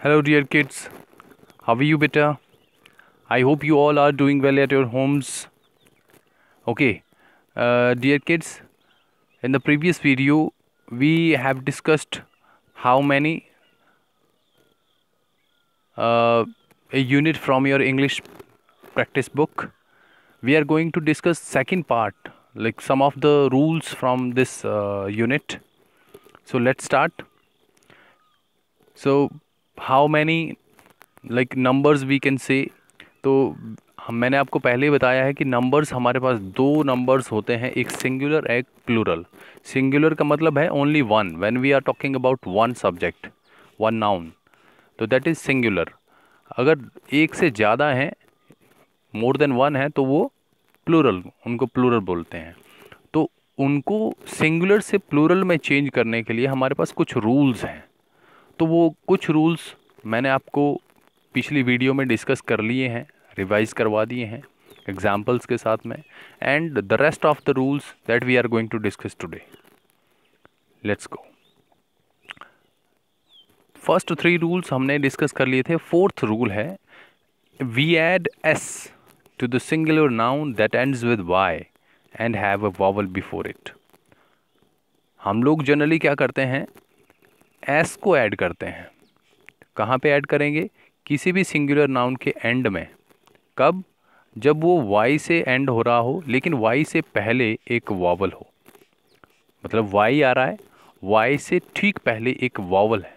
Hello, dear kids. How are you, beta? I hope you all are doing well at your homes. Okay, uh, dear kids, in the previous video, we have discussed how many uh, a unit from your English practice book. We are going to discuss second part, like some of the rules from this uh, unit. So let's start. So how many like numbers we can say तो हम मैंने आपको पहले ही बताया है कि numbers हमारे पास दो नंबर्स होते हैं एक सिंगुलर एक प्लूरल सिंगुलर का मतलब है only one when we are talking about one subject one noun तो दैट इज़ सिंगुलर अगर एक से ज़्यादा हैं मोर देन वन है तो वो प्लूरल उनको प्लूरल बोलते हैं तो उनको सिंगुलर से प्लूरल में चेंज करने के लिए हमारे पास कुछ रूल्स हैं तो वो कुछ रूल्स मैंने आपको पिछली वीडियो में डिस्कस कर लिए हैं रिवाइज़ करवा दिए हैं एग्जाम्पल्स के साथ में and the rest of the rules that we are going to discuss today let's go first three rules हमने डिस्कस कर लिए थे फोर्थ रूल है we add S to the singular noun that ends with Y and have a vowel before it हम लोग generally क्या करते हैं एस को ऐड करते हैं कहाँ पे ऐड करेंगे किसी भी सिंगुलर नाउन के एंड में कब जब वो वाई से एंड हो रहा हो लेकिन वाई से पहले एक वावल हो मतलब वाई आ रहा है वाई से ठीक पहले एक वावल है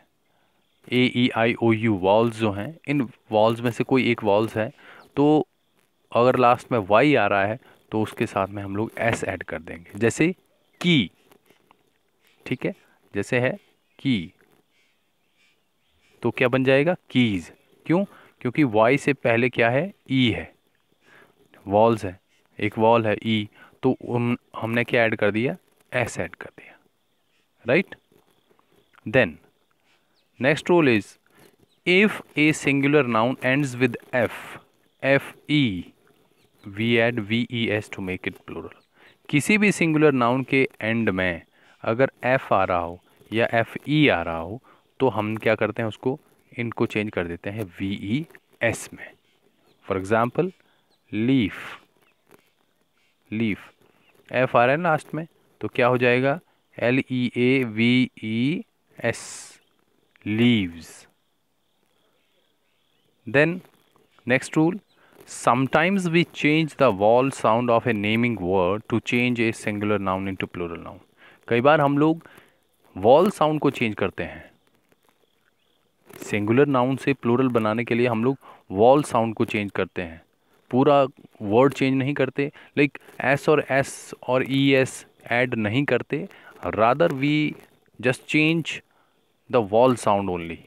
ए ई आई ओ यू वॉल्स जो हैं इन वॉल्स में से कोई एक वॉल्स है तो अगर लास्ट में वाई आ रहा है तो उसके साथ में हम लोग एस ऐड कर देंगे जैसे की ठीक है जैसे है की तो क्या बन जाएगा कीज़ क्यों क्योंकि वाई से पहले क्या है ई e है वॉल्स है एक वॉल है ई तो हमने क्या ऐड कर दिया एस ऐड कर दिया right then next rule is if a singular noun ends with F F E we add V E S to make it plural किसी भी सिंगुलर नाउन के एंड में अगर एफ आ रहा हो या एफ ई e आ रहा हो तो हम क्या करते हैं उसको इनको चेंज कर देते हैं वी ई एस में for example leaf leaf F R N last में तो क्या हो जाएगा L E A V E S leaves then next rule sometimes we change the vowel sound of a naming word to change a singular noun into plural noun कई बार हम लोग wall sound को change करते हैं singular noun से plural बनाने के लिए हम लोग वॉल साउंड को चेंज करते हैं पूरा वर्ड चेंज नहीं करते लाइक एस और एस और ई एस एड नहीं करते rather we just change the vowel sound only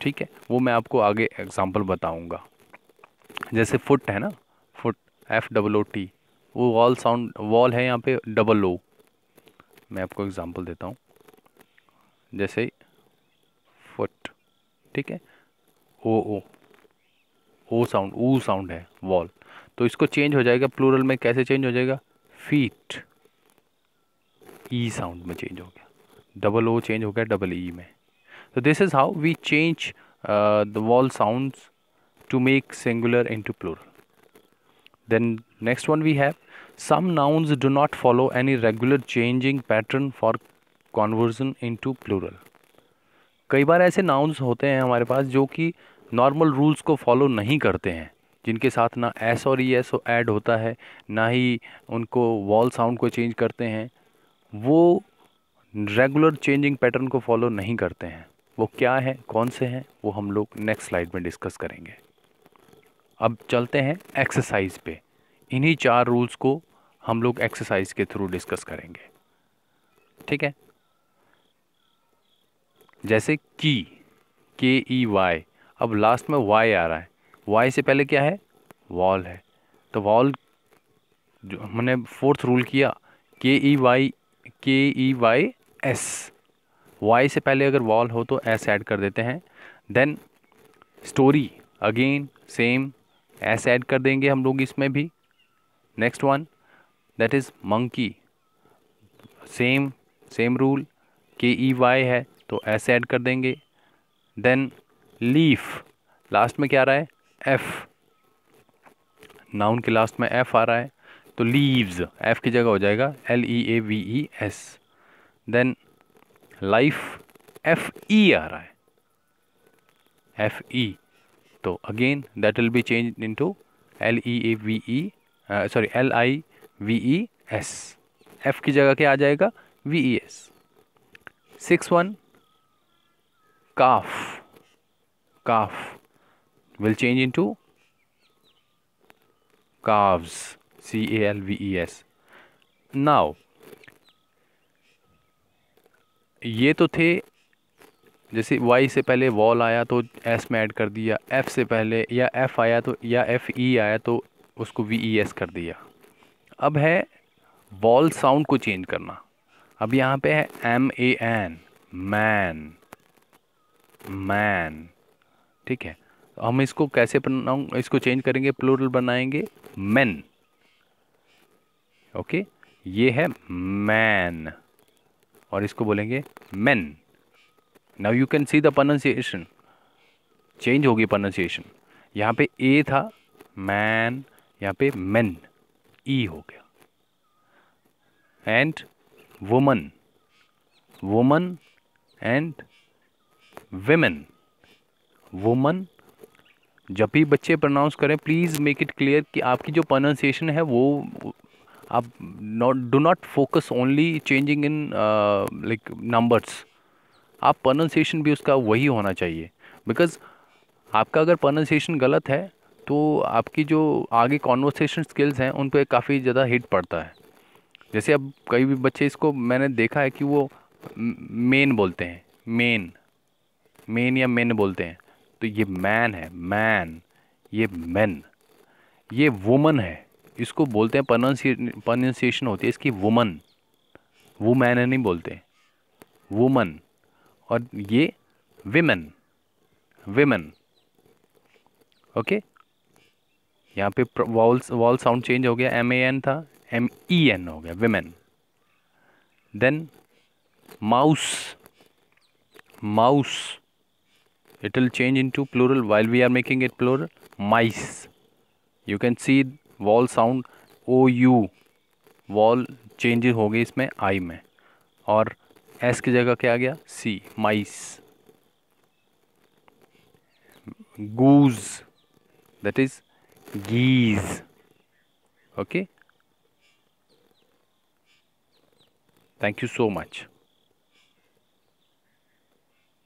ठीक है वो मैं आपको आगे एग्जांपल बताऊंगा जैसे फुट है ना foot F double O T वो वॉल साउंड वॉल है यहाँ पे डबल ओ मैं आपको एग्जांपल देता हूँ जैसे ठीक है ओ ओ ओ साउंड ऊ साउंड है वॉल तो इसको चेंज हो जाएगा प्लूरल में कैसे चेंज हो जाएगा फीट ई साउंड में चेंज हो गया डबल ओ चेंज हो गया डबल ई e में तो this is how we change the vowel sound to make singular to plural then next one we have some nouns do not follow any regular changing pattern for conversion into plural कई बार ऐसे nouns होते हैं हमारे पास जो कि normal rules को follow नहीं करते हैं जिनके साथ ना एस और ई एस ऐड होता है ना ही उनको वॉल साउंड को चेंज करते हैं वो रेगुलर चेंजिंग पैटर्न को फॉलो नहीं करते हैं वो क्या है कौन से हैं वो हम लोग नेक्स्ट स्लाइड में डिस्कस करेंगे अब चलते हैं एक्सरसाइज पे इन्हीं चार रूल्स को हम लोग एक्सरसाइज के थ्रू डिस्कस करेंगे ठीक है जैसे की के ई वाई अब लास्ट में वाई आ रहा है वाई से पहले क्या है वॉल है तो वॉल जो हमने फोर्थ रूल किया के ई वाई के ई वाई एस वाई से पहले अगर वॉल हो तो एस ऐड कर देते हैं then story again same S add कर देंगे हम लोग इसमें भी next one that is monkey same same rule K E Y है तो ऐसे ऐड कर देंगे देन लीफ लास्ट में क्या आ रहा है एफ़ नाउन के लास्ट में एफ़ आ रहा है तो लीव्स एफ़ की जगह हो जाएगा L E A V E S then life F E आ रहा है एफ़ ई e. तो again that will be change into L E E A V ई L I V E E F एफ़ की जगह क्या आ जाएगा V E S six one calf calf will change into calves C A L V E S now ये तो थे जैसे वाई से पहले वॉल आया तो एस में ऐड कर दिया एफ़ से पहले या एफ़ आया तो या एफ़ ई e आया तो उसको वी ई एस कर दिया अब है वॉल साउंड को चेंज करना अब यहाँ पे है M A N man man ठीक है तो हम इसको कैसे बनाऊ इसको चेंज करेंगे प्लूरल बनाएंगे मैन ओके ये है मैन और इसको बोलेंगे man now you can see the pronunciation change होगी प्रोनाउंसिएशन यहाँ पे ए था मैन यहाँ पे मैन ई e हो गया and woman woman and women woman जब भी बच्चे प्रोनाउंस करें प्लीज़ मेक इट क्लियर कि आपकी जो प्रोनाउंसिएशन है वो आप not do not focus only changing in like numbers आप प्रोनाउंसिएशन भी उसका वही होना चाहिए बिकॉज आपका अगर प्रोनाउंसिएशन गलत है तो आपकी जो आगे कॉन्वर्सेशन स्किल्स हैं उन पर काफ़ी ज़्यादा हिट पड़ता है जैसे अब कई भी बच्चे इसको मैंने देखा है कि वो मेन बोलते हैं मेन मेन या मेन बोलते हैं तो ये मैन है मैन ये मैन ये वुमन है इसको बोलते हैं प्रोनाउंसिएशन होती है इसकी वुमन वो मैन नहीं बोलते वुमन और ये विमेन विमेन ओके यहाँ पे वॉल वॉल साउंड चेंज हो गया एम ए एन था एम ई एन हो गया women then mouse mouse it will change into plural while we are making it plural mice you can see wall sound o u vowel changes ho गई isme i mein aur s ki jagah kya aa gaya c mice goose that is geese okay thank you so much